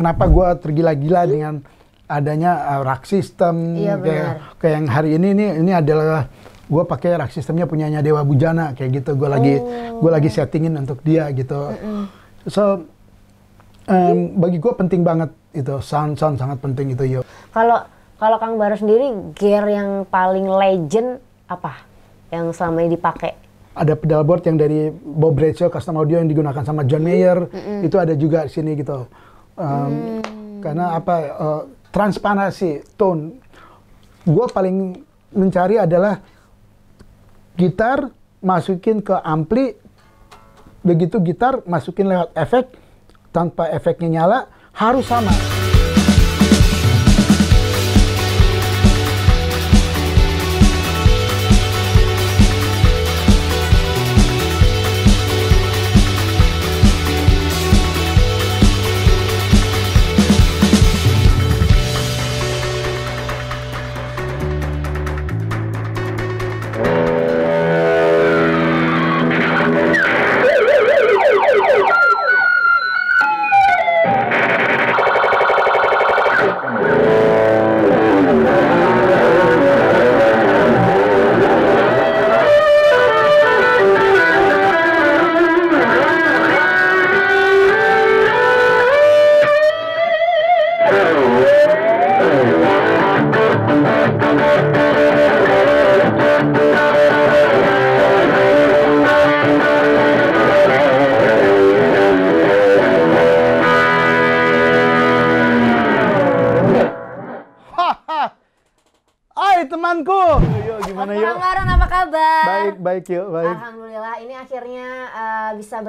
kenapa gue tergila-gila dengan adanya uh, rak sistem iya, kayak kayak yang hari ini ini ini adalah gue pakai rak sistemnya punyanya Dewa Bujana kayak gitu gue lagi gue oh. lagi settingin untuk dia gitu mm so um, bagi gue penting banget itu sound sound sangat penting itu yo kalau kalau Kang Baru sendiri gear yang paling legend apa yang selama ini dipakai ada pedalboard yang dari Bob Bradshaw custom audio yang digunakan sama John Mayer mm -hmm. itu ada juga di sini gitu um, hmm. karena apa uh, transparansi tone gue paling mencari adalah gitar masukin ke ampli begitu gitar masukin lewat efek tanpa efeknya nyala harus sama.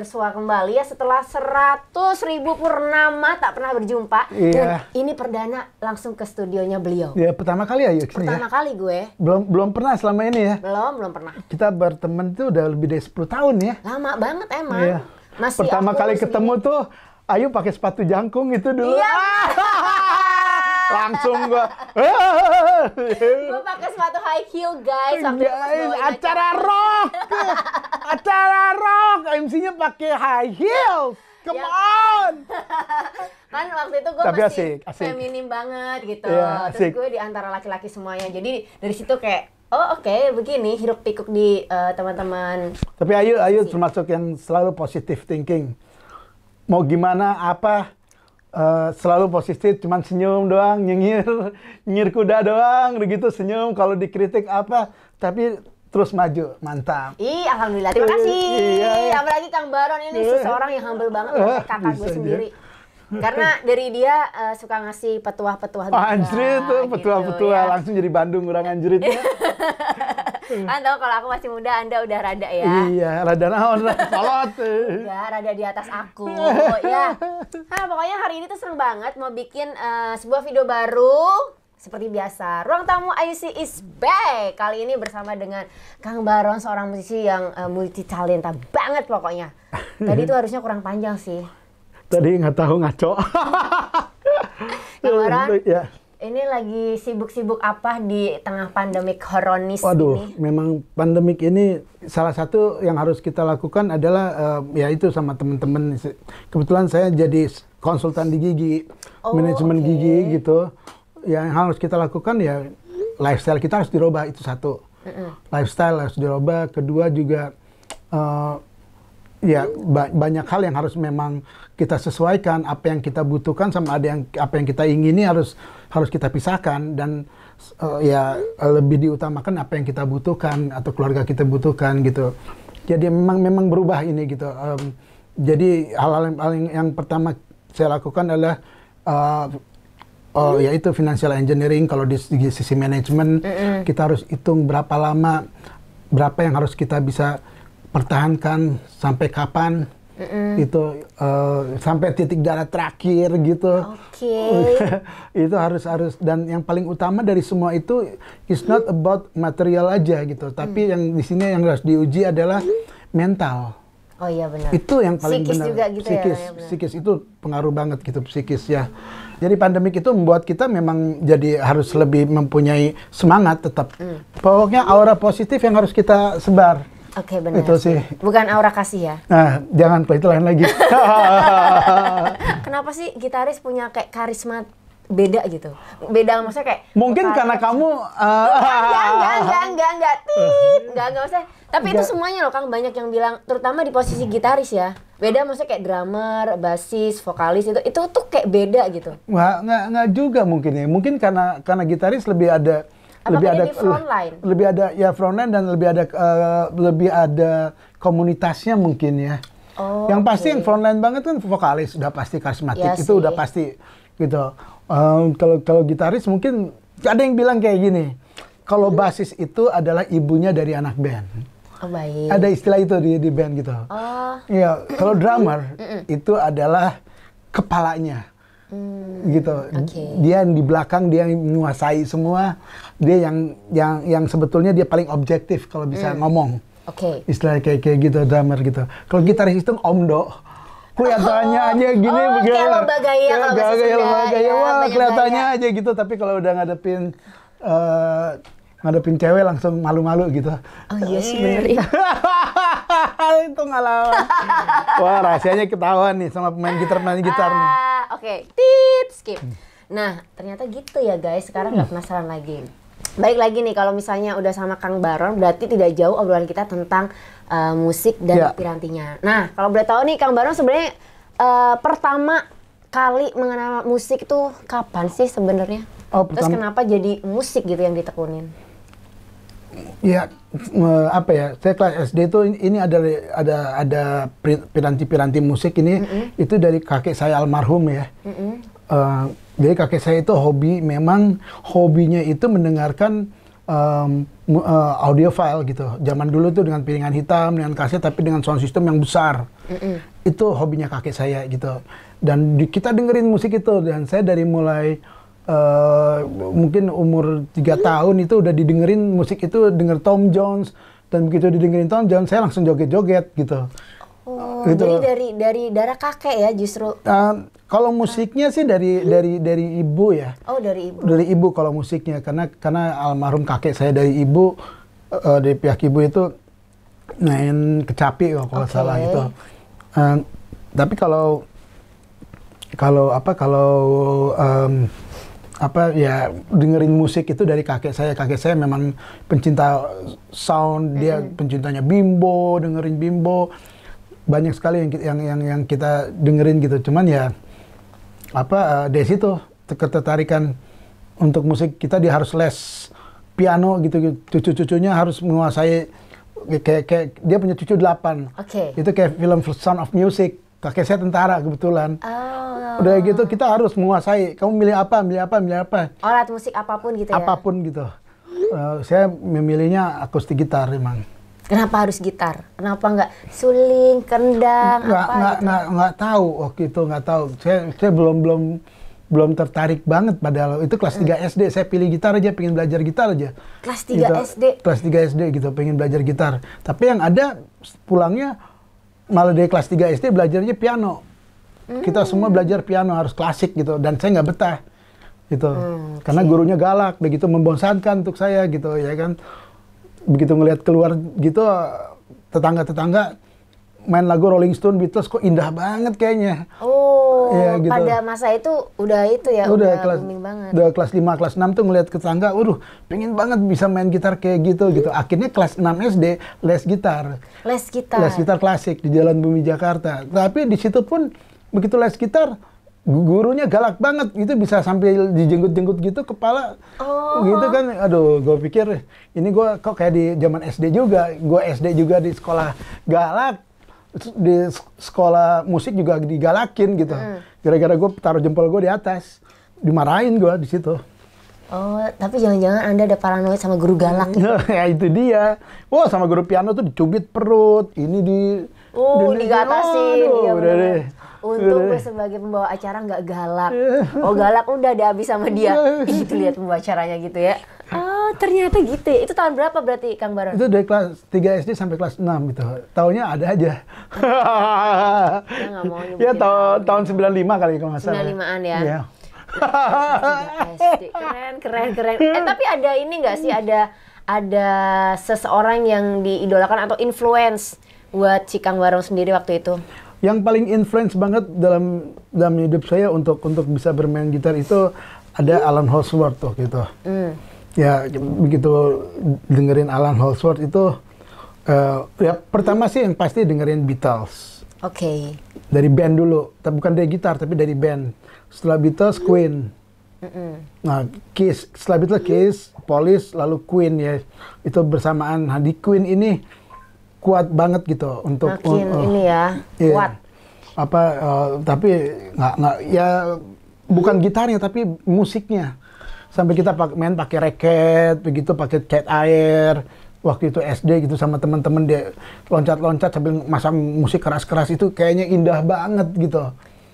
bersua kembali ya setelah 100 ribu purnama tak pernah berjumpa. Iya. Dan ini perdana langsung ke studionya beliau. Ya, pertama kali ya Pertama ya. kali gue. Belum belum pernah selama ini ya. Belum, belum pernah. Kita berteman itu udah lebih dari 10 tahun ya. Lama banget emang. Iya. Masih pertama kali sendiri. ketemu tuh Ayu pakai sepatu jangkung itu dulu. Iya. langsung gua eh, eh, eh, gua pakai sepatu high heel guys waktu iya, guys acara rock acara rock MC-nya pakai high heels Come ya. on. kan waktu itu gue masih asik, asik. feminim banget gitu. Yeah, Terus gue di antara laki-laki semuanya. Jadi dari situ kayak oh oke okay, begini hiruk pikuk di teman eh, teman-teman. Tapi Ayu Ayu termasuk yang selalu positive thinking. Mau gimana apa Uh, selalu positif, cuman senyum doang, nyengir, nyengir kuda doang, begitu senyum. Kalau dikritik apa, tapi terus maju. Mantap. Ih, alhamdulillah. Terima kasih. Iya, iya. Apalagi Kang Baron ini iya. seseorang yang humble banget uh, kakak gue sendiri. Dia. Karena dari dia uh, suka ngasih petuah-petuah. Oh, anjrit tuh, gitu, petuah-petuah gitu, ya. langsung jadi Bandung orang anjrit. Anda kalau aku masih muda, Anda udah rada ya. Iya, rada naon, kolot. ya, rada di atas aku. ya. Nah, pokoknya hari ini tuh seru banget mau bikin uh, sebuah video baru seperti biasa, ruang tamu IUC is back. Kali ini bersama dengan Kang Baron, seorang musisi yang uh, eh, multi talenta banget pokoknya. Tadi itu harusnya kurang panjang sih. Tadi nggak tahu ngaco. Kang ya, Baron, ya. ini lagi sibuk-sibuk apa di tengah pandemik horonis Waduh, ini? memang pandemik ini salah satu yang harus kita lakukan adalah uh, ya itu sama teman-teman. Kebetulan saya jadi konsultan di gigi, oh, manajemen okay. gigi gitu yang harus kita lakukan ya lifestyle kita harus dirubah itu satu. Mm-hmm. Lifestyle harus dirubah. Kedua juga uh, ya ba- banyak hal yang harus memang kita sesuaikan apa yang kita butuhkan sama ada yang apa yang kita ingini harus harus kita pisahkan dan uh, ya lebih diutamakan apa yang kita butuhkan atau keluarga kita butuhkan gitu. Jadi memang memang berubah ini gitu. Um, jadi hal-hal yang, yang pertama saya lakukan adalah uh, Oh, hmm. ya itu financial engineering kalau di, di sisi manajemen hmm. kita harus hitung berapa lama berapa yang harus kita bisa pertahankan sampai kapan mm itu uh, sampai titik darah terakhir gitu. Oke. Okay. itu harus harus dan yang paling utama dari semua itu is not about material aja gitu, tapi mm. yang di sini yang harus diuji adalah mental. Oh iya benar. Itu yang paling psikis benar. Juga gitu ya, psikis, ya, psikis itu pengaruh banget gitu psikis ya. Jadi pandemi itu membuat kita memang jadi harus lebih mempunyai semangat tetap. Hmm. Pokoknya aura positif yang harus kita sebar. Oke okay, benar. Itu sih. Bukan aura kasih ya. Nah, jangan itu lain lagi. Kenapa sih gitaris punya kayak karisma beda gitu. Beda maksudnya kayak mungkin bukan, karena kamu uh, enggak enggak enggak enggak enggak tit enggak enggak maksudnya tapi enggak. itu semuanya loh Kang banyak yang bilang terutama di posisi gitaris ya. Beda maksudnya kayak drummer, basis, vokalis itu itu tuh kayak beda gitu. Enggak enggak enggak juga mungkin ya. Mungkin karena karena gitaris lebih ada Apakah lebih ada frontline? lebih ada ya frontline dan lebih ada uh, lebih ada komunitasnya mungkin ya. Oh, yang pasti okay. yang frontline banget kan vokalis udah pasti karismatik ya itu sih. udah pasti gitu Um, kalau kalau gitaris mungkin ada yang bilang kayak gini. Kalau basis itu adalah ibunya dari anak band. Oh, Ada istilah itu di di band gitu. Oh. Iya, kalau drummer itu adalah kepalanya. Hmm, gitu. Okay. Dia yang di belakang dia yang menguasai semua. Dia yang yang yang sebetulnya dia paling objektif kalau bisa hmm. ngomong. Oke. Okay. Istilah kayak kayak gitu drummer gitu. Kalau gitaris itu omdo kelihatannya oh, aja gini oh, begini. Kayak lembaga ya kalau ya, wah kelihatannya aja gitu. Tapi kalau udah ngadepin uh, ngadepin cewek langsung malu-malu gitu. Oh iya sih eh. bener ya. itu ngalaman. Wah rahasianya ketahuan nih sama pemain gitar pemain gitar nih. Ah, oke, okay. tips skip. Hmm. Nah ternyata gitu ya guys. Sekarang nggak hmm. penasaran lagi. Baik lagi nih kalau misalnya udah sama Kang Baron berarti tidak jauh obrolan kita tentang uh, musik dan yeah. pirantinya. Nah, kalau boleh tahu nih Kang Barno sebenarnya uh, pertama kali mengenal musik itu kapan sih sebenarnya? Oh, Terus kenapa jadi musik gitu yang ditekunin? Ya, apa ya? Saya kelas SD itu ini ada ada ada piranti-piranti musik ini mm -hmm. itu dari kakek saya almarhum ya. Mm -hmm. uh, jadi kakek saya itu hobi memang hobinya itu mendengarkan um, uh, audio file gitu. Zaman dulu tuh dengan piringan hitam, dengan kaset, tapi dengan sound system yang besar. Mm -mm. Itu hobinya kakek saya gitu. Dan di, kita dengerin musik itu. Dan saya dari mulai uh, mungkin umur tiga mm. tahun itu udah didengerin musik itu, denger Tom Jones. Dan begitu didengerin Tom Jones, saya langsung joget-joget gitu. Oh, gitu. jadi dari dari darah kakek ya justru. Uh, kalau musiknya sih dari dari dari ibu ya. Oh, dari ibu. Dari ibu kalau musiknya karena karena almarhum kakek saya dari ibu uh, dari pihak ibu itu main kecapi kalau okay. salah itu. Uh, eh, tapi kalau kalau apa kalau um, apa ya dengerin musik itu dari kakek saya kakek saya memang pencinta sound dia pencintanya bimbo dengerin bimbo banyak sekali yang yang yang, yang kita dengerin gitu cuman ya apa uh, eh, Desi tuh ketertarikan untuk musik kita dia harus les piano gitu, gitu. cucu-cucunya harus menguasai kayak kayak dia punya cucu delapan okay. itu kayak film Sound of Music kakek saya tentara kebetulan. Oh. Udah gitu kita harus menguasai. Kamu milih apa, milih apa, milih apa. Alat musik apapun gitu ya? Apapun gitu. Uh, saya memilihnya akustik gitar emang Kenapa harus gitar? Kenapa nggak suling, kendang? Nggak nggak gitu? nggak, nggak tahu waktu itu nggak tahu. Saya saya belum belum belum tertarik banget padahal itu kelas 3 hmm. SD saya pilih gitar aja pengen belajar gitar aja kelas gitu. tiga gitu, SD kelas tiga SD gitu pengen belajar gitar tapi yang ada pulangnya malah dari kelas tiga SD belajarnya piano hmm. kita semua belajar piano harus klasik gitu dan saya nggak betah gitu hmm, karena gurunya galak begitu membosankan untuk saya gitu ya kan begitu ngelihat keluar gitu tetangga-tetangga main lagu Rolling Stone Beatles kok indah banget kayaknya. Oh, ya, gitu. pada masa itu udah itu ya, udah, udah kelas, banget. Udah kelas 5, kelas 6 tuh ngelihat tetangga, waduh, pengen banget bisa main gitar kayak gitu hmm. gitu. Akhirnya kelas 6 SD les gitar. Les gitar. Les gitar klasik di Jalan Bumi Jakarta. Tapi di situ pun begitu les gitar gurunya galak banget gitu bisa sampai dijenggut-jenggut gitu kepala oh. gitu kan aduh gue pikir ini gue kok kayak di zaman SD juga gue SD juga di sekolah galak di sekolah musik juga digalakin gitu gara hmm. gara-gara gue taruh jempol gue di atas dimarahin gue di situ Oh, tapi jangan-jangan Anda ada paranoid sama guru galak gitu. ya itu dia. Wah, sama guru piano tuh dicubit perut, ini di Oh, di, digatasi. Aduh, iya, Untung iya. gue sebagai pembawa acara nggak galak. Iya. Oh galak udah ada habis sama dia. Iya. itu lihat pembawa acaranya gitu ya. Oh ternyata gitu. Ya. Itu tahun berapa berarti Kang Baron? Itu dari kelas 3 SD sampai kelas 6 gitu. Tahunnya ada aja. ya gitu. tahun tahun 95 kali kalau ya. Sembilan salah. 95-an ya. Iya. SD. Keren, keren, keren. Eh tapi ada ini nggak sih ada ada seseorang yang diidolakan atau influence buat Cikang Warung sendiri waktu itu? Yang paling influence banget dalam dalam hidup saya untuk untuk bisa bermain gitar itu ada Alan Holdsworth tuh gitu. Mm. Ya begitu dengerin Alan Holdsworth itu uh, ya pertama sih yang pasti dengerin Beatles. Oke. Okay. Dari band dulu, tapi bukan dari gitar tapi dari band. Setelah Beatles hmm. Queen. Mm -mm. Nah, Kiss, setelah Beatles Kiss, Police, lalu Queen ya. Itu bersamaan. Nah, di Queen ini kuat banget gitu untuk Makin uh, ini ya yeah. kuat apa uh, tapi nggak nggak ya bukan gitarnya tapi musiknya sampai kita pak, main pakai reket begitu pakai cat air waktu itu SD gitu sama teman-teman dia loncat-loncat sambil masang musik keras-keras itu kayaknya indah banget gitu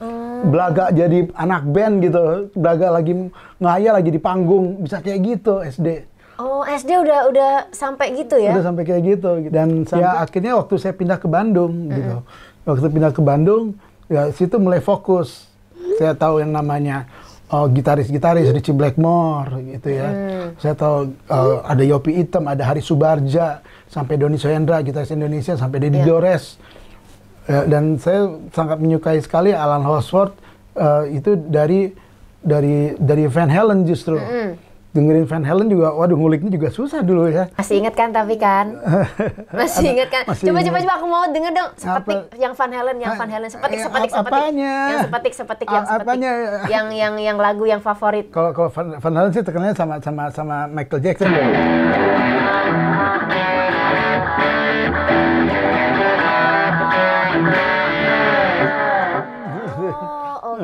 hmm. belaga jadi anak band gitu belaga lagi ngaya lagi di panggung bisa kayak gitu SD Oh SD udah udah sampai gitu ya? Udah sampai kayak gitu. gitu. Dan sampai... ya akhirnya waktu saya pindah ke Bandung mm -hmm. gitu. Waktu pindah ke Bandung ya situ mulai fokus. Mm. Saya tahu yang namanya oh, gitaris-gitaris Richie Blackmore gitu ya. Hmm. Saya tahu uh, ada Yopi Item, ada Hari Subarja, sampai Doni Soendra gitaris Indonesia, sampai Deddy yeah. Dores. Ya, dan saya sangat menyukai sekali Alan Hosford uh, eh, itu dari dari dari Van Halen justru. Mm -hmm dengerin Van Halen juga, waduh nguliknya juga susah dulu ya. Masih inget kan tapi kan? Masih inget kan? Masih coba, inget. coba, coba aku mau denger dong sepetik apa? yang Van Halen, yang ah, Van Halen, sepetik, eh, sepetik, sepetik. Apanya? Yang sepetik, sepetik, yang sepetik. Apanya? Yang, yang, yang lagu yang favorit. Kalau kalau Van, Van Halen sih terkenalnya sama sama sama Michael Jackson. Ya.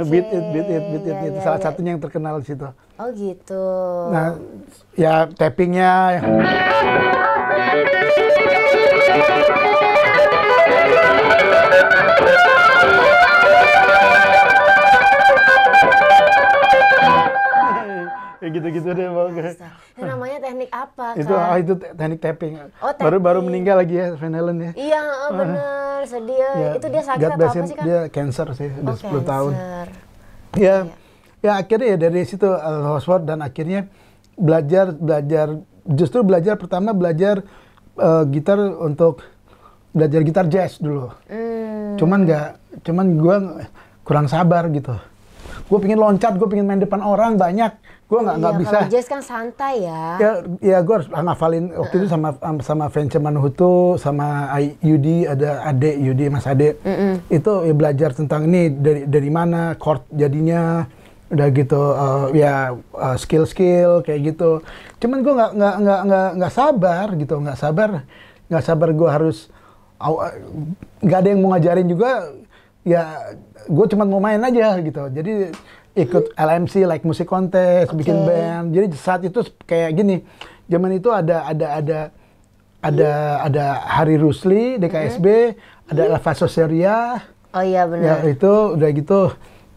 beat it, beat it, beat it, ya, itu ya, salah ya. satunya yang terkenal di situ. Oh gitu. Nah, ya tappingnya. Ya. ya gitu-gitu deh bang iya, itu namanya teknik apa kan? itu oh, itu teknik tapping oh, baru baru meninggal lagi ya Van Halen ya iya oh, benar sedih ya, itu dia sakit God apa sih kan dia cancer sih udah oh, 10 cancer. tahun ya iya. ya akhirnya ya dari situ uh, Hosford dan akhirnya belajar belajar justru belajar pertama belajar uh, gitar untuk belajar gitar jazz dulu. Hmm. Cuman nggak, cuman gue kurang sabar gitu gue pengen loncat, gue pengen main depan orang banyak. Gue nggak nggak ya, bisa. Kalau jazz kan santai ya. Ya, ya gue harus ngafalin waktu itu sama sama Vance Manuhutu, sama Yudi ada Ade Yudi Mas Ade. uh Itu ya, belajar tentang ini dari dari mana chord jadinya udah gitu uh, ya uh, eh, skill skill kayak gitu cuman gue nggak nggak nggak nggak nggak sabar gitu nggak sabar nggak sabar gue harus nggak ada yang mau ngajarin juga ya gue cuma mau main aja gitu. Jadi ikut LMC like musik kontes, okay. bikin band. Jadi saat itu kayak gini, zaman itu ada ada ada ada hmm. ada Hari Rusli, DKSB, hmm. ada Alfa Seria Oh iya benar. Ya itu udah gitu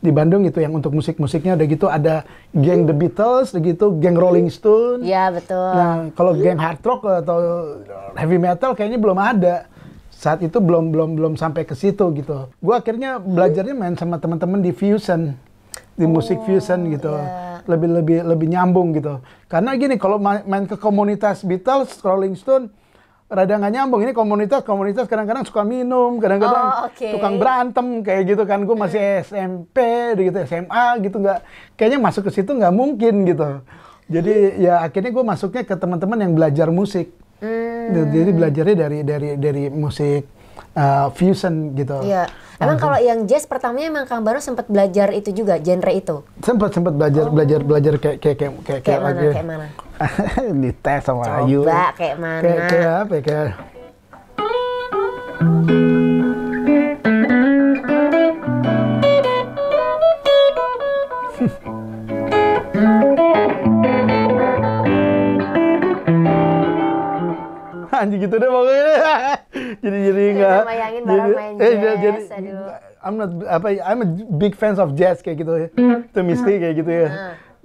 di Bandung itu yang untuk musik-musiknya udah gitu ada geng The Beatles, udah gitu geng Rolling Stone. Iya betul. Nah kalau geng hard rock atau heavy metal kayaknya belum ada saat itu belum belum belum sampai ke situ gitu. Gue akhirnya belajarnya main sama teman-teman di fusion, di oh, musik fusion gitu. Yeah. Lebih lebih lebih nyambung gitu. Karena gini kalau main, ke komunitas Beatles, Rolling Stone, rada nggak nyambung ini komunitas komunitas kadang-kadang suka minum kadang-kadang oh, okay. tukang berantem kayak gitu kan gue masih eh. SMP gitu SMA gitu nggak kayaknya masuk ke situ nggak mungkin gitu jadi ya akhirnya gue masuknya ke teman-teman yang belajar musik Hmm. Jadi belajarnya dari dari dari musik uh, fusion gitu. Iya. Emang kalau yang jazz pertamanya emang Kang Baru sempat belajar itu juga genre itu. Sempat sempat belajar oh. belajar belajar kayak kayak kayak kayak, kayak mana kayak mana. tes sama Coba Ayu. Coba kayak mana. Kayak, kayak apa ya, kayak anjing gitu deh pokoknya jadi jadi enggak jadi, eh, jazz, jadi I'm not apa ya, I'm a big fans of jazz kayak gitu ya To misteri kayak gitu ya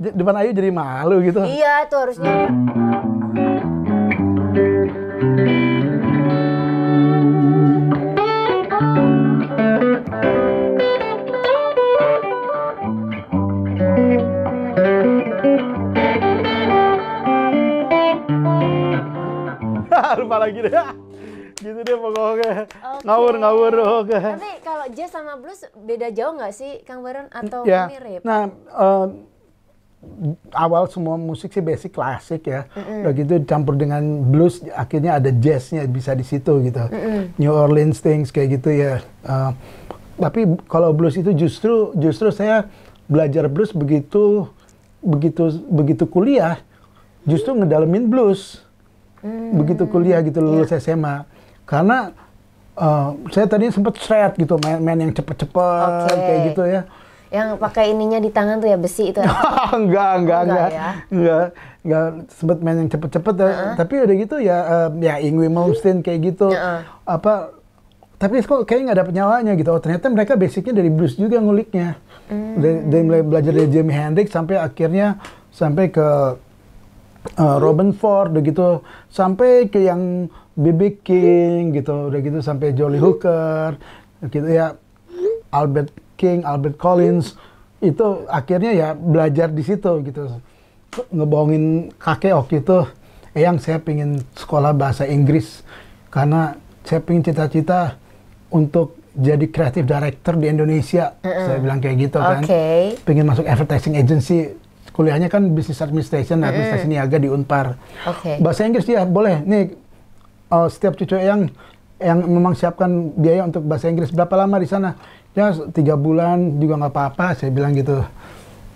depan Ayu jadi malu gitu iya tuh harusnya lupa lagi deh gitu deh pokoknya okay. ngawur ngawur oke okay. tapi kalau jazz sama blues beda jauh nggak sih kang Baron atau yeah. mirip nah uh, awal semua musik sih basic klasik ya mm-hmm. udah gitu campur dengan blues akhirnya ada jazznya bisa di situ gitu mm-hmm. New Orleans things kayak gitu ya uh, tapi kalau blues itu justru justru saya belajar blues begitu begitu begitu kuliah justru ngedalemin blues hmm. begitu kuliah gitu iya. lulus yeah. SMA karena uh, saya tadi sempat seret gitu main-main yang cepet-cepet okay. kayak gitu ya yang pakai ininya di tangan tuh ya besi itu ya? enggak, enggak, oh, enggak, enggak, ya? enggak, enggak, sempet main yang cepet-cepet, uh ya. -huh. tapi udah gitu ya, uh, ya Ingwi Malmsteen kayak gitu, uh -huh. apa, tapi kok kayaknya nggak dapet nyawanya gitu, oh ternyata mereka basicnya dari blues juga nguliknya, hmm. dari, dari mulai belajar dari Jimi Hendrix sampai akhirnya sampai ke uh, Robin Ford gitu sampai ke yang BB King gitu udah gitu sampai Jolly Hooker gitu ya Albert King Albert Collins itu akhirnya ya belajar di situ gitu ngebohongin kakek waktu itu yang saya pingin sekolah bahasa Inggris karena saya pingin cita-cita untuk jadi kreatif director di Indonesia. uh -uh. Saya bilang kayak gitu okay. kan. Pengen masuk advertising agency kuliahnya kan bisnis Administration, Administrasi Niaga di Unpar. Okay. Bahasa Inggris dia ya, boleh. Nih eh, uh, setiap cucu yang yang memang siapkan biaya untuk bahasa Inggris berapa lama di sana? Ya tiga bulan juga nggak apa-apa, saya bilang gitu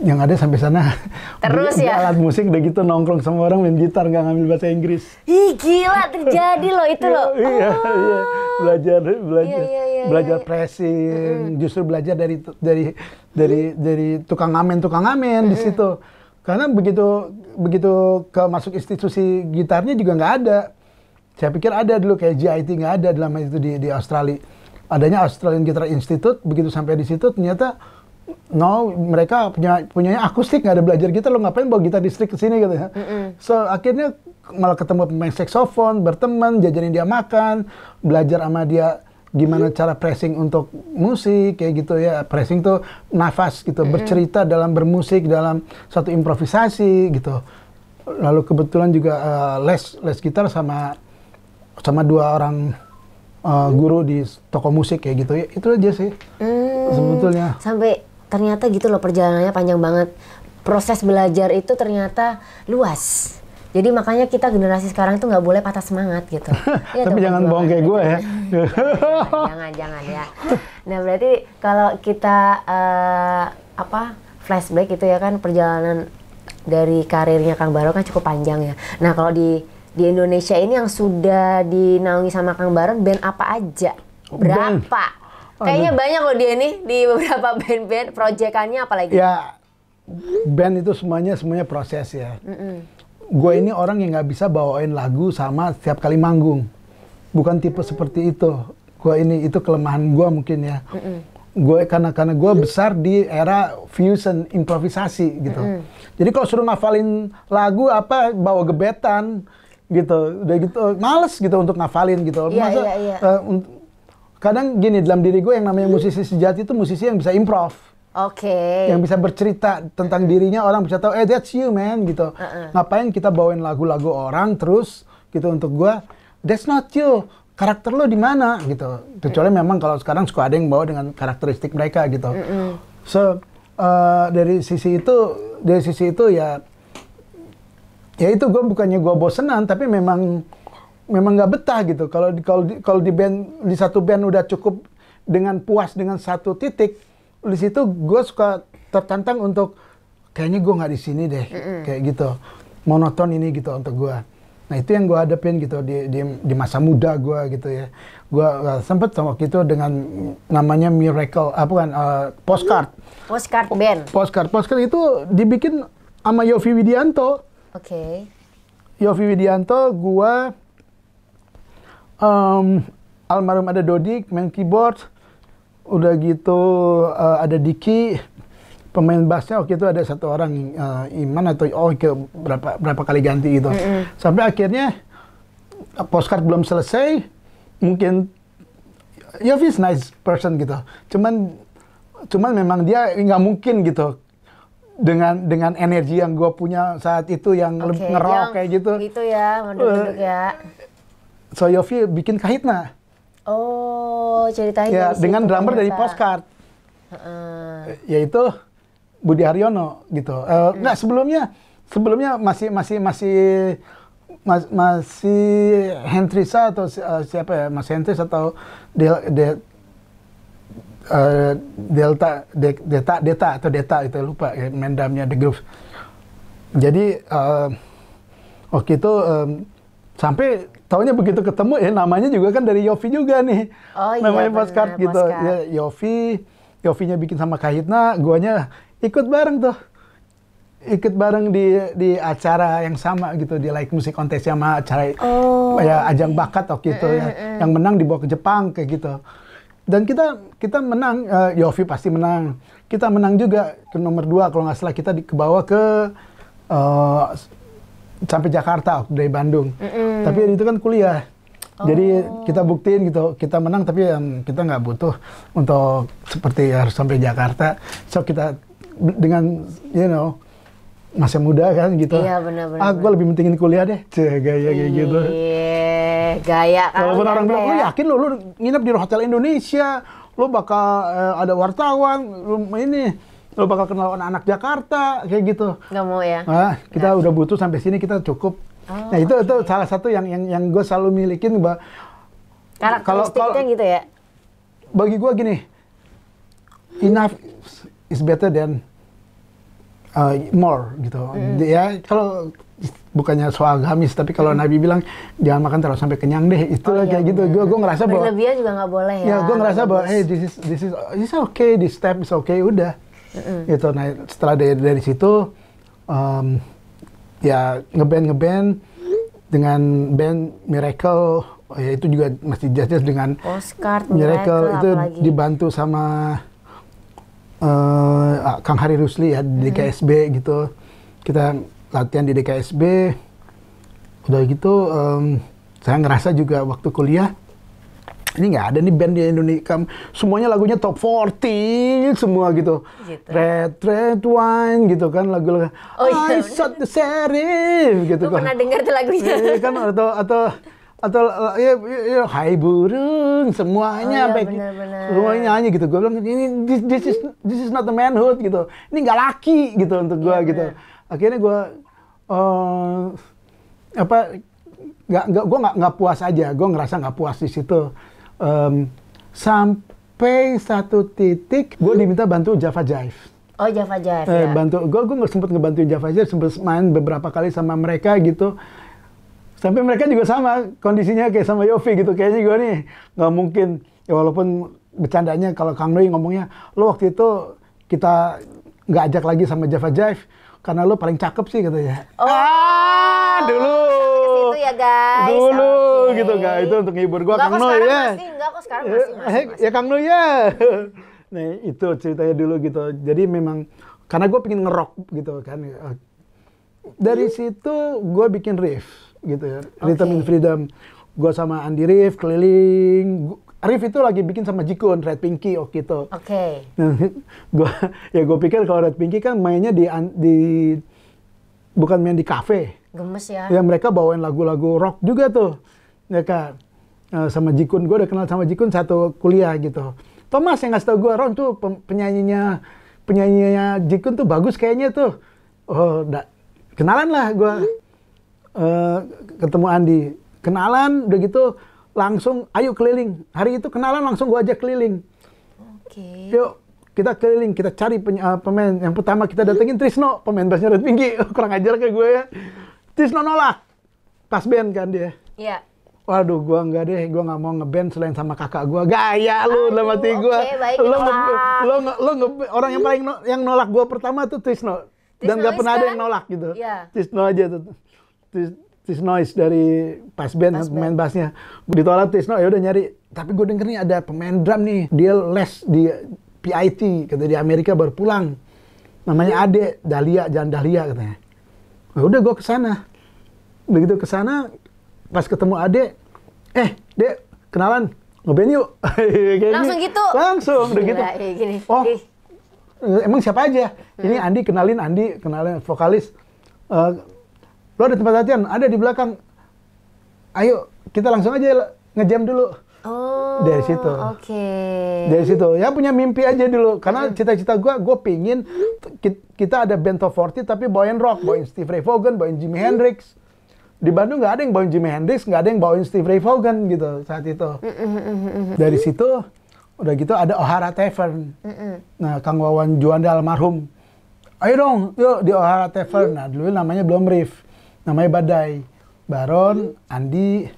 yang ada sampai sana terus ya alat musik udah gitu nongkrong sama orang main gitar nggak ngambil bahasa Inggris ih gila terjadi loh itu loh iya, iya, iya. Oh. iya iya belajar belajar iya, belajar pressing justru belajar dari dari dari dari tukang ngamen tukang ngamen di situ karena begitu begitu ke masuk institusi gitarnya juga nggak ada saya pikir ada dulu kayak GIT nggak ada dalam itu di di Australia adanya Australian Guitar Institute begitu sampai di situ ternyata no mereka punya punyanya akustik nggak ada belajar gitar lo ngapain bawa gitar listrik ke sini gitu ya mm -hmm. so akhirnya malah ketemu pemain saxophone berteman jajanin dia makan belajar sama dia gimana cara pressing untuk musik kayak gitu ya pressing tuh nafas gitu mm -hmm. bercerita dalam bermusik dalam suatu improvisasi gitu lalu kebetulan juga uh, les les gitar sama sama dua orang uh, guru di toko musik kayak gitu ya itu aja sih mm. sebetulnya sampai ternyata gitu loh perjalanannya panjang banget proses belajar itu ternyata luas jadi makanya kita generasi sekarang itu nggak boleh patah semangat gitu. ya, Tapi jangan bohong kayak gue ya. jangan, jangan ya. Nah berarti kalau kita uh, apa flashback itu ya kan perjalanan dari karirnya Kang Baro kan cukup panjang ya. Nah kalau di di Indonesia ini yang sudah dinaungi sama Kang Baron band apa aja? Berapa? Kayaknya banyak loh dia nih di beberapa band-band proyekannya apalagi. Ya band itu semuanya semuanya proses ya. Mm -mm. Gue ini orang yang nggak bisa bawain lagu sama setiap kali manggung. Bukan tipe mm. seperti itu. Gue ini itu kelemahan gue mungkin ya. Mm -mm. Gue karena karena gue besar di era fusion improvisasi gitu. Mm -mm. Jadi kalau suruh ngafalin lagu apa bawa gebetan gitu udah gitu males gitu untuk ngafalin gitu yeah, masa yeah, iya, iya kadang gini dalam diri gue yang namanya musisi sejati itu musisi yang bisa improv. Oke. Okay. Yang bisa bercerita tentang dirinya orang bisa tahu eh that's you man gitu. Uh -uh. Ngapain kita bawain lagu-lagu orang terus gitu untuk gue that's not you karakter lo di mana gitu. Kecuali uh -uh. memang kalau sekarang suka ada yang bawa dengan karakteristik mereka gitu. Uh -uh. So uh, dari sisi itu dari sisi itu ya ya itu gue bukannya gue bosenan tapi memang memang nggak betah gitu. Kalau kalau kalau di band di satu band udah cukup dengan puas dengan satu titik, di situ gue suka tertantang untuk kayaknya gue nggak di sini deh, mm -hmm. kayak gitu. Monoton ini gitu untuk gue. Nah itu yang gue hadapin gitu di, di, di masa muda gue gitu ya. Gue uh, sempet sama gitu dengan namanya Miracle, apa ah, kan, uh, eh, postcard. Postcard band. Postcard, postcard itu dibikin sama Yofi Widianto. Oke. Okay. Yofi Widianto, gue, um, almarhum ada Dodik main keyboard, udah gitu uh, ada Diki pemain bassnya waktu itu ada satu orang uh, Iman atau oh ke berapa berapa kali ganti gitu. Mm -hmm. Sampai akhirnya postcard belum selesai, mungkin Yofi ya, nice person gitu. Cuman cuman memang dia nggak mungkin gitu dengan dengan energi yang gue punya saat itu yang okay, ngerok yang kayak gitu. Gitu ya, menduduk eh, uh, ya. So Yofi bikin kahitna. Oh, ceritanya ya, dari dengan drummer dari postcard. Uh. Yaitu Budi Haryono gitu. Uh, hmm. Nah sebelumnya sebelumnya masih masih masih mas, masih Hendrisa atau uh, siapa ya Mas Hendris atau Del, Del, uh, Delta De, Delta Delta atau Delta itu lupa ya, mendamnya The Groove. Jadi uh, waktu itu um, sampai Taunya begitu ketemu, eh namanya juga kan dari Yofi juga nih. Oh iya, Namanya bener, postcard bener, gitu. Postcard. Ya, Yofi, Yofinya bikin sama Kahitna, guanya ikut bareng tuh. Ikut bareng di di acara yang sama gitu, di like musik kontes sama acara oh. ya ajang bakat atau gitu ya. Yang menang dibawa ke Jepang kayak gitu. Dan kita kita menang, uh, Yofi pasti menang. Kita menang juga ke nomor dua kalau nggak salah kita dibawa ke uh, sampai Jakarta dari Bandung. Mm-mm. Tapi itu kan kuliah. Oh. Jadi kita buktiin gitu, kita menang tapi yang kita nggak butuh untuk seperti harus sampai Jakarta. So kita dengan you know masih muda kan gitu. Iya benar-benar. Ah, gue lebih pentingin kuliah deh, Cih, gaya kayak iya, gitu. Iya, gaya kan. Walaupun orang kan, bilang, lu oh, yakin lu, lu nginep di hotel Indonesia, lu bakal eh, ada wartawan, lu ini lo bakal kenal anak-anak Jakarta kayak gitu. Gak mau ya? Nah, kita Gak. udah butuh sampai sini kita cukup. Oh, nah itu okay. itu salah satu yang yang yang gue selalu milikin mbak. Kalau kalau gitu ya. Bagi gue gini, enough is better than uh, more gitu. Mm. Ya kalau bukannya soal gamis tapi kalau mm. Nabi bilang jangan makan terlalu sampai kenyang deh itu oh, iya, kayak gitu gue gue ngerasa bahwa berlebihan juga nggak boleh iya, ya, ya gue ngerasa bahwa hey this is this is this is okay this step is okay udah itu hmm Gitu. Nah setelah dari, dari situ um, ya ngeband ngeband dengan band Miracle oh ya itu juga masih jazz jazz dengan Oscar, Miracle, Miracle itu apalagi. dibantu sama uh, Kang Hari Rusli ya di DKSB mm -hmm. gitu kita latihan di DKSB udah gitu um, saya ngerasa juga waktu kuliah ini nggak ada nih band di Indonesia semuanya lagunya top 40 semua gitu, gitu. red red wine gitu kan lagu-lagu oh, iya. I shot the sheriff gitu kan pernah dengar tuh lagunya iya, iya kan atau atau atau ya, ya, ya hai burung semuanya oh, iya, bener, bener. semuanya nyanyi gitu gue bilang ini this, this is this is not the manhood gitu ini nggak laki gitu untuk gue iya, gitu bener. akhirnya gue uh, apa nggak nggak gue nggak nggak puas aja gue ngerasa nggak puas di situ um, sampai satu titik gue diminta bantu Java Jive. Oh Java Jive. Eh, ya. Bantu gue gue nggak sempet ngebantu Java Jive, sempet main beberapa kali sama mereka gitu. Sampai mereka juga sama kondisinya kayak sama Yofi gitu kayaknya gue nih nggak mungkin ya walaupun bercandanya kalau Kang Noi ngomongnya lo waktu itu kita nggak ajak lagi sama Java Jive karena lo paling cakep sih katanya. Oh. Ah, dulu dulu ya guys. Dulu okay. gitu guys. Itu untuk ngibur gua Kang no ya. Masih, enggak kok sekarang masih, eh, masih, eh, masih. Ya Kang no ya. Nah, itu ceritanya dulu gitu. Jadi memang karena gue pengen ngerok gitu kan. Dari hmm? situ gue bikin riff gitu ya. Okay. Rhythm in Freedom. Gue sama Andi Riff keliling. Arif itu lagi bikin sama Jikun, Red Pinky oh gitu. Oke. Okay. Nah, gua ya gue pikir kalau Red Pinky kan mainnya di di bukan main di kafe. Gemes ya. Ya mereka bawain lagu-lagu rock juga tuh. Ya kan. Eh, sama Jikun, gue udah kenal sama Jikun satu kuliah gitu. Thomas yang ngasih tau gue, Ron tuh penyanyinya penyanyinya Jikun tuh bagus kayaknya tuh. Oh, da, kenalan lah gue. Hmm. Uh, ketemu Andi. Kenalan, udah gitu langsung ayo keliling. Hari itu kenalan langsung gue aja keliling. Oke. Okay. Yuk kita keliling, kita cari peny- uh, pemain. Yang pertama kita datengin Trisno, pemain bassnya Red Pinky. Kurang ajar kayak gue ya. Tisno nolak. Pas band kan dia. Iya. Waduh, gua enggak deh, gua nggak mau ngeband selain sama kakak gua. Gaya lu dalam hati gua. Okay, baik, lu nge, lu nge, lu nge, orang yang paling no, yang nolak gua pertama tuh Tisno. Tisno Dan nggak pernah kan? ada yang nolak gitu. Iya. Tisno aja tuh. Tis, Tis Noise dari pas band, pas pemain bassnya. bassnya. Ditolak Tisno, ya udah nyari. Tapi gue denger nih ada pemain drum nih, dia les di PIT, kata di Amerika baru pulang. Namanya Ade, Dahlia, jangan Dahlia katanya. Nah, udah gue kesana. Begitu kesana, pas ketemu Ade, eh, Dek, kenalan, ngeband yuk. langsung gitu? Langsung, udah gitu. Iya, oh, eh, emang siapa aja? Ini hmm. Andi, kenalin Andi, kenalin vokalis. Uh, lo ada tempat latihan? Ada di belakang. Ayo, kita langsung aja ngejam dulu. Oh. Dari situ. Oke. Okay. Dari situ. Ya punya mimpi aja dulu. Karena cita-cita gue, gue pingin kita ada band top 40 tapi bawain rock, bawain Steve Ray Vaughan, bawain Jimi hmm. Hendrix. Di Bandung nggak ada yang bawain Jimi Hendrix, nggak ada yang bawain Steve Ray Vaughan gitu saat itu. Hmm, hmm, Dari situ udah gitu ada O'Hara Tavern. Nah, Kang Wawan Juanda almarhum. Ayo dong, yuk di O'Hara Tavern. Nah, dulu namanya belum Riff, namanya Badai. Baron, Andi,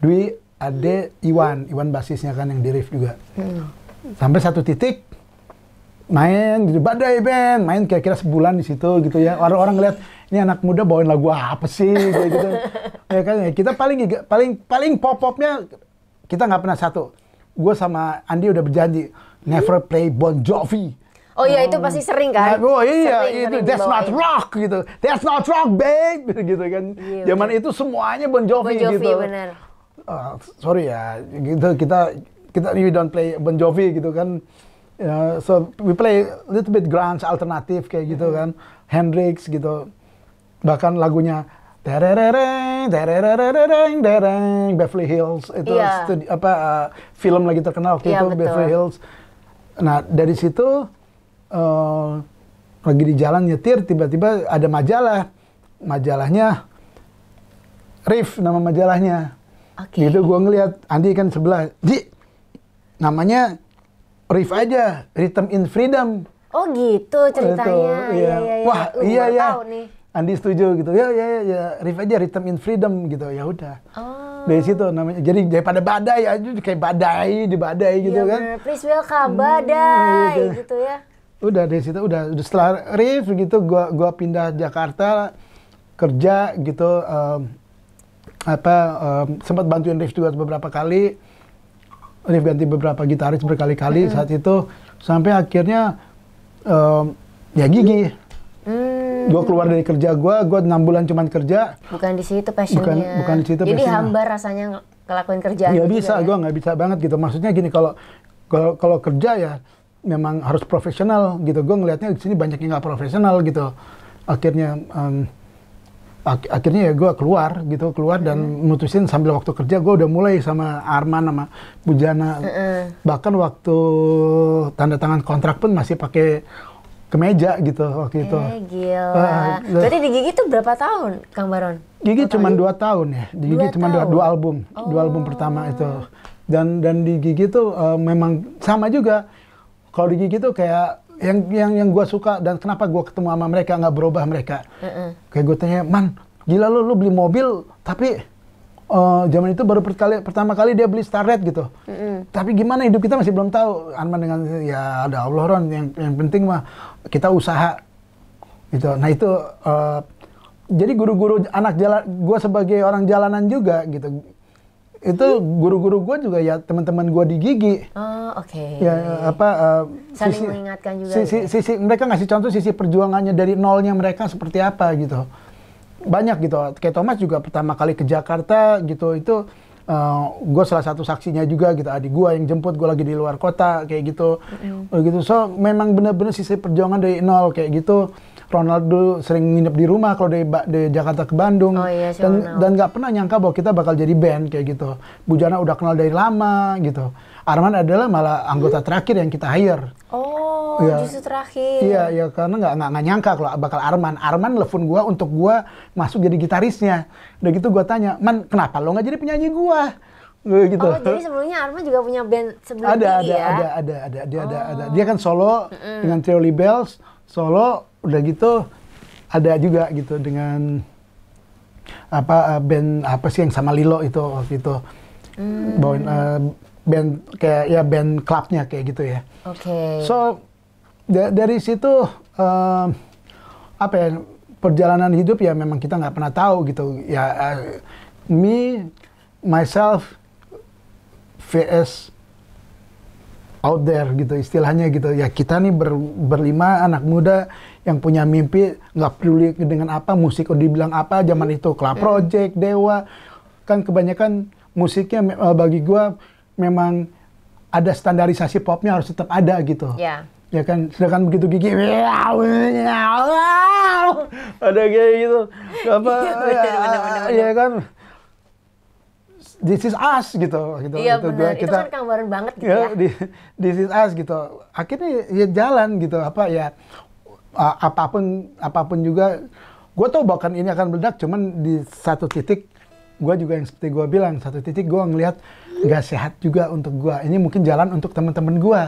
Dwi, ada Iwan, Iwan basisnya kan yang di riff juga. Hmm. Sampai satu titik main di badai band, main kira-kira sebulan di situ gitu ya. Orang-orang lihat ini anak muda bawain lagu apa sih gitu. gitu. ya kan ya kita paling paling paling pop-popnya kita nggak pernah satu. Gue sama Andi udah berjanji never play Bon Jovi. Oh iya, itu pasti sering kan? Nah, oh iya, sering, itu sering that's not rock gitu. That's not rock, babe! gitu kan. Yeah, Zaman bener. itu semuanya Bon Jovi, bon Jovi gitu. Bener uh, sorry ya gitu kita kita we don't play Bon Jovi gitu kan uh, so we play little bit grunge alternatif kayak gitu mm-hmm. kan Hendrix gitu bahkan lagunya terereng terereng terereng Beverly Hills itu yeah. studi, apa uh, film lagi terkenal waktu yeah, itu betul. Beverly Hills nah dari situ uh, lagi di jalan nyetir tiba-tiba ada majalah majalahnya Riff nama majalahnya Okay. Gitu gue ngelihat Andi kan sebelah. Di namanya riff aja, Rhythm in Freedom. Oh gitu ceritanya. Gitu, Ya, ya, ya. Wah, Lu iya ya. Andi setuju gitu. Ya, ya ya ya, riff aja Rhythm in Freedom gitu. Ya udah. Oh. Dari situ namanya. Jadi daripada badai aja ya, kayak badai di badai gitu ya, kan. Bener. Please welcome hmm, badai hmm, gitu. gitu ya. Udah dari situ udah, setelah riff gitu gue gua pindah Jakarta kerja gitu um, apa um, sempat bantuin Rif juga beberapa kali Rif ganti beberapa gitaris berkali-kali mm saat itu sampai akhirnya um, ya gigi mm. gue keluar dari kerja gue gue enam bulan cuman kerja bukan di situ passionnya bukan, bukan di situ jadi passionnya. hamba rasanya ngelakuin kerja iya, gitu kan ya bisa ya? gue nggak bisa banget gitu maksudnya gini kalau kalau kerja ya memang harus profesional gitu gue ngelihatnya di sini banyak yang nggak profesional gitu akhirnya um, akhirnya ya gue keluar gitu keluar dan mm. mutusin sambil waktu kerja gue udah mulai sama Arman sama Bujana mm -hmm. bahkan waktu tanda tangan kontrak pun masih pakai kemeja gitu waktu eh, itu. Gila. Uh, Berarti di Gigi tuh berapa tahun, Kang Baron? Gigi cuma dua tahun ya. Di Gigi cuma dua, dua album, oh. dua album pertama itu. Dan dan di Gigi tuh uh, memang sama juga. Kalau di Gigi tuh kayak yang yang yang gue suka dan kenapa gue ketemu sama mereka nggak berubah mereka mm kayak gue tanya man gila lo lo beli mobil tapi uh, zaman itu baru pertama kali pertama kali dia beli Starlet gitu mm tapi gimana hidup kita masih belum tahu Arman dengan ya ada Allah Ron yang yang penting mah kita usaha gitu nah itu uh, jadi guru-guru anak jalan gue sebagai orang jalanan juga gitu itu guru-guru gue juga ya teman-teman gue di gigi. Oh oke. Okay. Ya apa? Uh, Saling sisi, mengingatkan juga. Sisi, ya? sisi mereka ngasih contoh sisi perjuangannya dari nolnya mereka seperti apa gitu. Banyak gitu. Kayak Thomas juga pertama kali ke Jakarta gitu itu uh, eh, gue salah satu saksinya juga gitu adik gue yang jemput gue lagi di luar kota kayak gitu mm gitu so memang benar-benar sisi perjuangan dari nol kayak gitu Ronaldo sering nginep di rumah kalau dari, dari Jakarta ke Bandung oh, iya, dan know. dan nggak pernah nyangka bahwa kita bakal jadi band kayak gitu. Bujana udah kenal dari lama gitu. Arman adalah malah anggota hmm? terakhir yang kita hire. Oh, ya. justru terakhir. Iya, iya karena nggak nggak nyangka kalau bakal Arman. Arman telepon gue untuk gue masuk jadi gitarisnya. Udah gitu gue tanya, "Man, kenapa lo nggak jadi penyanyi Gue gitu. Oh, jadi sebelumnya Arman juga punya band sebelumnya. ada, ada, ya? Ada, ada, ada, dia oh. ada, ada. Oh. Dia kan solo mm -mm. dengan Trio Bells Solo udah gitu ada juga gitu dengan apa eh, band apa sih yang sama Lilo itu waktu itu hmm. bawain uh, band kayak ya band clubnya kayak gitu ya. Oke. Okay. So dari situ uh, apa ya perjalanan hidup ya memang kita nggak pernah tahu gitu ya uh, me myself vs out there gitu istilahnya gitu ya kita nih ber, berlima anak muda yang punya mimpi nggak peduli dengan apa musik udah dibilang apa zaman itu club iya. project dewa kan kebanyakan musiknya eh, bagi gua memang ada standarisasi popnya harus tetap ada gitu yeah. ya kan sedangkan begitu gigi ada kayak gitu apa ya, ya kan this is us gitu gitu iya, gitu. Bener. kita itu kan gambaran banget gitu iya, ya, ya. this is us gitu akhirnya ya jalan gitu apa ya apapun apapun juga gue tau bahkan ini akan meledak cuman di satu titik gue juga yang seperti gue bilang satu titik gue ngelihat nggak sehat juga untuk gue ini mungkin jalan untuk teman-teman gue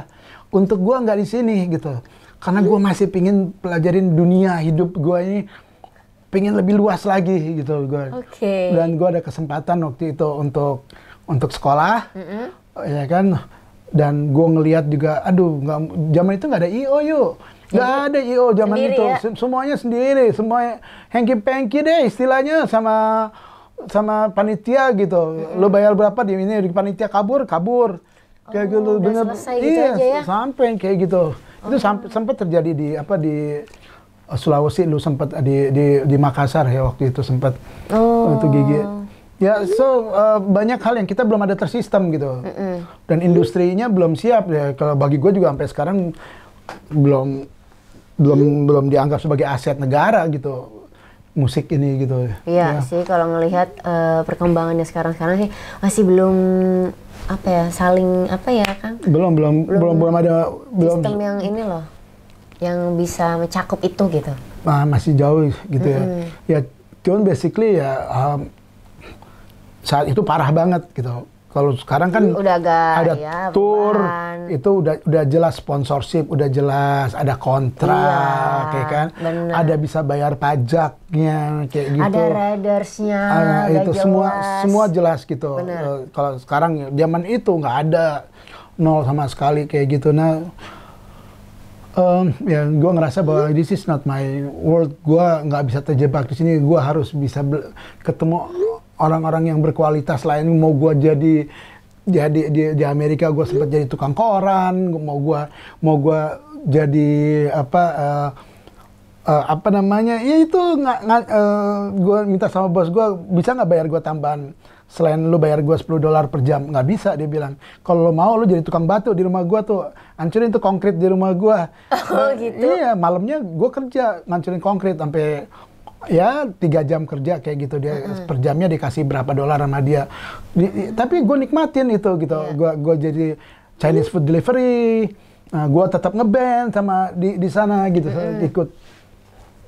untuk gue nggak di sini gitu karena gue masih pingin pelajarin dunia hidup gue ini pengen lebih luas lagi gitu gue okay. dan gue ada kesempatan waktu itu untuk untuk sekolah mm -hmm. ya kan dan gue ngelihat juga aduh nggak zaman itu nggak ada io yuk nggak ada io zaman sendiri, itu ya? semuanya sendiri semua hengki pengki deh istilahnya sama sama panitia gitu mm -hmm. lo bayar berapa di ini di panitia kabur kabur kayak oh, gitu bener gitu iya gitu aja ya? sampai kayak gitu itu sampai oh. sempat terjadi di apa di Eh, Sulawesi lu sempat di, di di Makassar ya waktu itu sempat oh. itu gigi ya so uh, banyak hal yang kita belum ada tersistem gitu mm hmm dan industrinya belum siap ya kalau bagi gue juga sampai sekarang belum belum mm. belum dianggap sebagai aset negara gitu musik ini gitu iya ya. sih kalau ngelihat uh, perkembangannya sekarang sekarang sih masih belum apa ya saling apa ya kan belum belum belum belum ada belum yang ini loh yang bisa mencakup itu gitu? Nah, masih jauh gitu mm -hmm. ya. Ya, cuman basically ya um, saat itu parah banget gitu. Kalau sekarang kan udah agak, ada ya, tour, beban. itu udah udah jelas sponsorship, udah jelas ada kontrak, iya, ya kan, bener. ada bisa bayar pajaknya, kayak gitu. Ada ridersnya, ada ah, itu jelas. semua semua jelas gitu. Uh, Kalau sekarang zaman itu nggak ada nol sama sekali kayak gitu. Nah, um, ya gue ngerasa bahwa this is not my world gue nggak bisa terjebak di sini gue harus bisa ketemu orang-orang yang berkualitas lain mau gue jadi jadi di, di, Amerika gue sempat jadi tukang koran mau gue mau gue jadi apa uh, uh, apa namanya ya itu nggak uh, eh, gue minta sama bos gue bisa nggak bayar gue tambahan selain lu bayar gua 10 dolar per jam nggak bisa dia bilang kalau lu mau lu jadi tukang batu di rumah gua tuh hancurin tuh konkrit di rumah gua oh, eh, gitu? iya malamnya gua kerja ngancurin konkrit sampai ya tiga jam kerja kayak gitu dia mm-hmm. per jamnya dikasih berapa dolar sama dia di, di, tapi gue nikmatin itu gitu yeah. gua gua jadi Chinese food delivery nah, eh, gue tetap ngeband sama di di sana gitu mm-hmm. ikut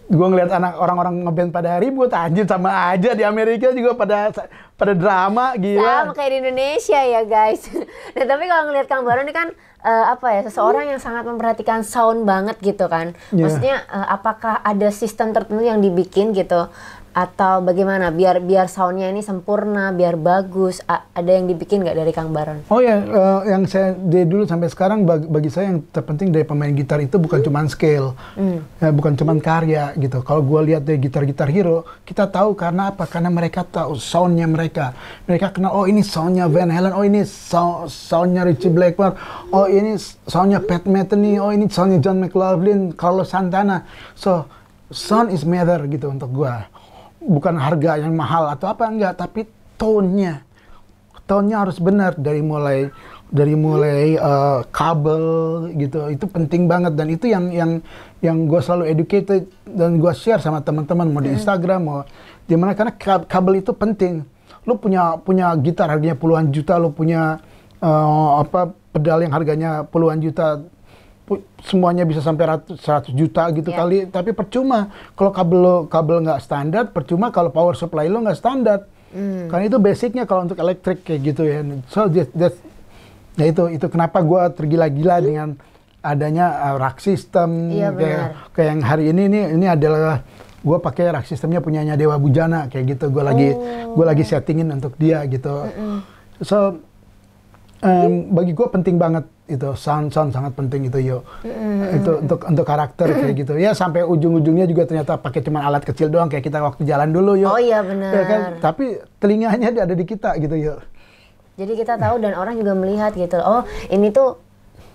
gue ngeliat anak orang-orang ngeband pada ribut anjir sama aja di Amerika juga pada pada drama gitu. sama kayak di Indonesia ya guys nah tapi kalau ngeliat Kang Baron ini kan uh, apa ya seseorang yang sangat memperhatikan sound banget gitu kan yeah. maksudnya uh, apakah ada sistem tertentu yang dibikin gitu atau bagaimana biar biar soundnya ini sempurna biar bagus A ada yang dibikin nggak dari Kang Baron? Oh ya uh, yang saya dari dulu sampai sekarang bagi, bagi saya yang terpenting dari pemain gitar itu bukan hmm. cuman scale hmm. ya, bukan cuman karya gitu kalau gue lihat dari gitar-gitar hero kita tahu karena apa karena mereka tahu soundnya mereka mereka kenal oh ini soundnya Van Halen oh ini sound soundnya Richie Blackmore oh ini soundnya Pat Metheny oh ini soundnya John McLaughlin Carlos Santana so sound is matter gitu untuk gue bukan harga yang mahal atau apa enggak, tapi tone-nya. Tone-nya harus benar dari mulai dari mulai uh, kabel gitu. Itu penting banget dan itu yang yang yang gue selalu educated dan gue share sama teman-teman mau di hmm. Instagram mau di mana karena kabel itu penting. Lu punya punya gitar harganya puluhan juta, lu punya uh, apa pedal yang harganya puluhan juta semuanya bisa sampai 100, juta gitu yeah. kali tapi percuma kalau kabel lo kabel nggak standar percuma kalau power supply lo nggak standar mm. karena itu basicnya kalau untuk elektrik kayak gitu ya so that, that's, ya itu itu kenapa gue tergila-gila mm. dengan adanya uh, rak sistem yeah, kayak kayak yang hari ini ini ini adalah gue pakai rak sistemnya punyanya Dewa Bujana kayak gitu gue lagi oh. gue lagi settingin untuk dia gitu mm -mm. so um, bagi gue penting banget itu sound sound sangat penting itu yo mm. itu untuk untuk karakter kayak gitu ya sampai ujung-ujungnya juga ternyata pakai cuma alat kecil doang kayak kita waktu jalan dulu yo oh iya benar ya kan? tapi telinganya ada di kita gitu yo jadi kita tahu dan orang juga melihat gitu oh ini tuh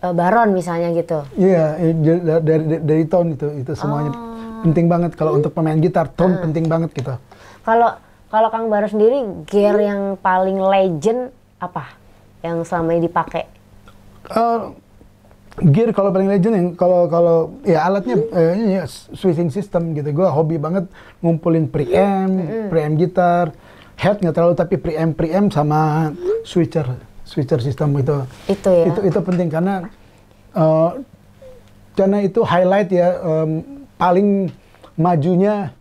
e, Baron misalnya gitu iya yeah, dari, dari dari tone itu itu semuanya oh. penting banget kalau hmm. untuk pemain gitar tone hmm. penting banget gitu kalau kalau Kang Baron sendiri gear yang paling legend apa yang selama ini dipakai? Uh, gear kalau paling legend yang kalau kalau ya alatnya mm. eh, ini ya, switching system gitu. Gua hobi banget ngumpulin preamp, mm. preamp gitar, head nggak terlalu tapi preamp preamp sama switcher switcher system itu. Itu ya. Itu itu penting karena uh, karena itu highlight ya um, paling majunya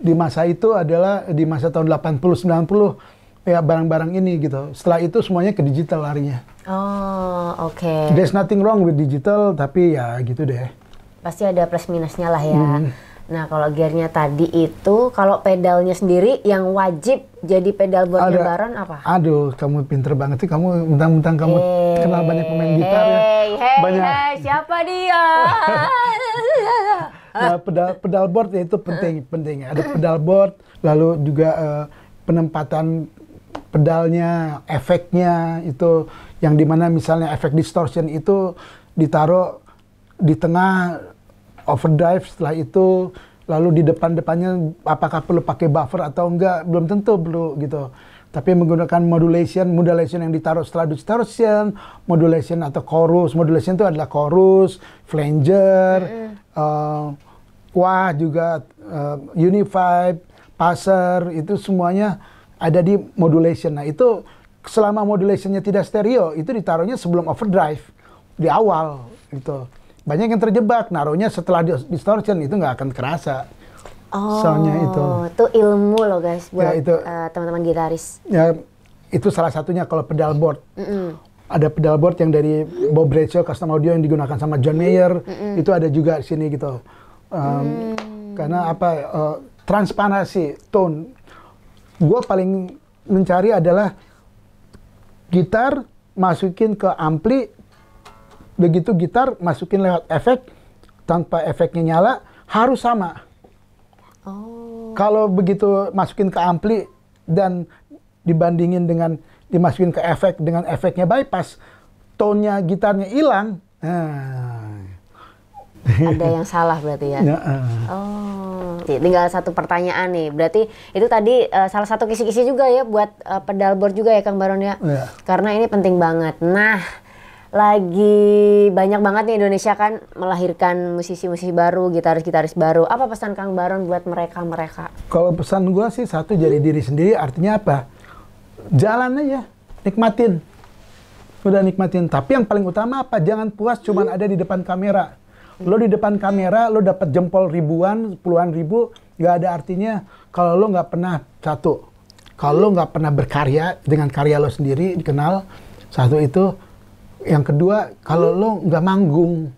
di masa itu adalah di masa tahun 80 90 ya barang-barang ini gitu. Setelah itu semuanya ke digital larinya. Oh, oke. Okay. There's nothing wrong with digital, tapi ya gitu deh. Pasti ada plus minusnya lah ya. Hmm. Nah, kalau gearnya tadi itu, kalau pedalnya sendiri yang wajib jadi pedal buat ada, lebaran apa? Aduh, kamu pinter banget sih. Kamu mentang-mentang kamu hey, kenal banyak pemain gitar ya. hey, ya. Hey, banyak. Hey, siapa dia? nah, pedal pedal board ya, itu penting, penting. Ada pedal board, lalu juga uh, penempatan pedalnya, efeknya itu yang dimana misalnya efek distortion itu ditaruh di tengah overdrive setelah itu lalu di depan-depannya apakah perlu pakai buffer atau enggak belum tentu perlu gitu tapi menggunakan modulation modulation yang ditaruh setelah distortion modulation atau chorus modulation itu adalah chorus flanger mm uh, wah juga uh, unified passer itu semuanya ada di modulation. Nah itu selama modulationnya tidak stereo itu ditaruhnya sebelum overdrive di awal gitu. Banyak yang terjebak naruhnya setelah distortion itu nggak akan kerasa. Oh, soalnya itu. Itu ilmu loh guys ya, buat ya, uh, teman-teman gitaris. Ya itu salah satunya kalau pedal board. Mm -mm. Ada pedal board yang dari Bob Bradshaw custom audio yang digunakan sama John Mayer mm -mm. itu ada juga di sini gitu. Um, mm. Karena apa uh, transparansi tone gue paling mencari adalah gitar masukin ke ampli begitu gitar masukin lewat efek tanpa efeknya nyala harus sama oh. kalau begitu masukin ke ampli dan dibandingin dengan dimasukin ke efek dengan efeknya bypass tonnya gitarnya hilang nah. ada yang salah berarti ya, ya uh. oh Iya, tinggal satu pertanyaan nih. Berarti itu tadi uh, salah satu kisi-kisi juga ya buat uh, pedal board juga ya Kang Baron ya. Yeah. Karena ini penting banget. Nah, lagi banyak banget nih Indonesia kan melahirkan musisi-musisi baru, gitaris-gitaris baru. Apa pesan Kang Baron buat mereka-mereka? Kalau pesan gue sih satu jadi diri sendiri artinya apa? Jalan aja, nikmatin. Udah nikmatin. Tapi yang paling utama apa? Jangan puas cuman ada di depan kamera. Lo di depan kamera, lo dapat jempol ribuan, puluhan ribu, nggak ada artinya kalau lo nggak pernah satu, kalau lo nggak pernah berkarya dengan karya lo sendiri dikenal, satu itu, yang kedua kalau lo nggak manggung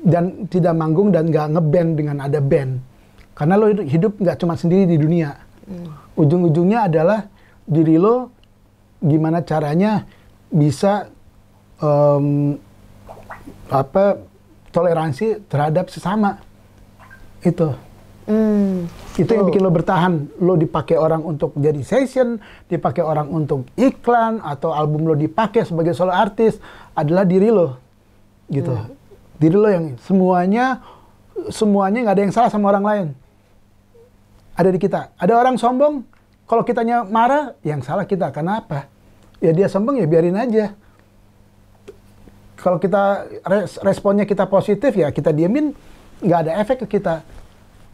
dan tidak manggung dan nggak ngeband dengan ada band, karena lo hidup nggak cuma sendiri di dunia, hmm. ujung-ujungnya adalah diri lo gimana caranya bisa um, apa toleransi terhadap sesama itu Mm, itu oh. yang bikin lo bertahan. Lo dipakai orang untuk jadi session, dipakai orang untuk iklan atau album lo dipakai sebagai solo artis adalah diri lo, gitu. mm. Diri lo yang semuanya semuanya nggak ada yang salah sama orang lain. Ada di kita. Ada orang sombong, kalau kitanya marah, yang salah kita. Kenapa? Ya dia sombong ya biarin aja. Kalau kita responnya kita positif ya kita diamin nggak ada efek ke kita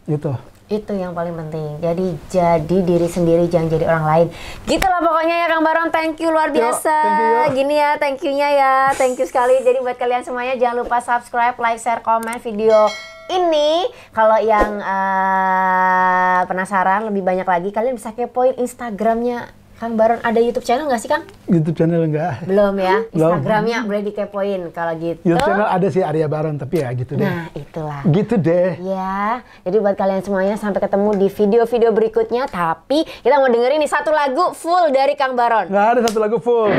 gitu itu yang paling penting. Jadi jadi diri sendiri jangan jadi orang lain. Gitulah pokoknya ya Kang Baron. Thank you luar biasa. Yo, you, yo. Gini ya, thank you-nya ya. Thank you sekali. Jadi buat kalian semuanya jangan lupa subscribe, like, share, komen video ini kalau yang uh, penasaran lebih banyak lagi kalian bisa kepoin Instagramnya Kang Baron ada YouTube channel nggak sih Kang? YouTube channel enggak. Belum ya. Instagramnya boleh dikepoin kalau gitu. YouTube channel ada sih Arya Baron tapi ya gitu deh. Nah itulah. Gitu deh. Ya. Jadi buat kalian semuanya sampai ketemu di video-video berikutnya. Tapi kita mau dengerin nih satu lagu full dari Kang Baron. Nggak ada satu lagu full.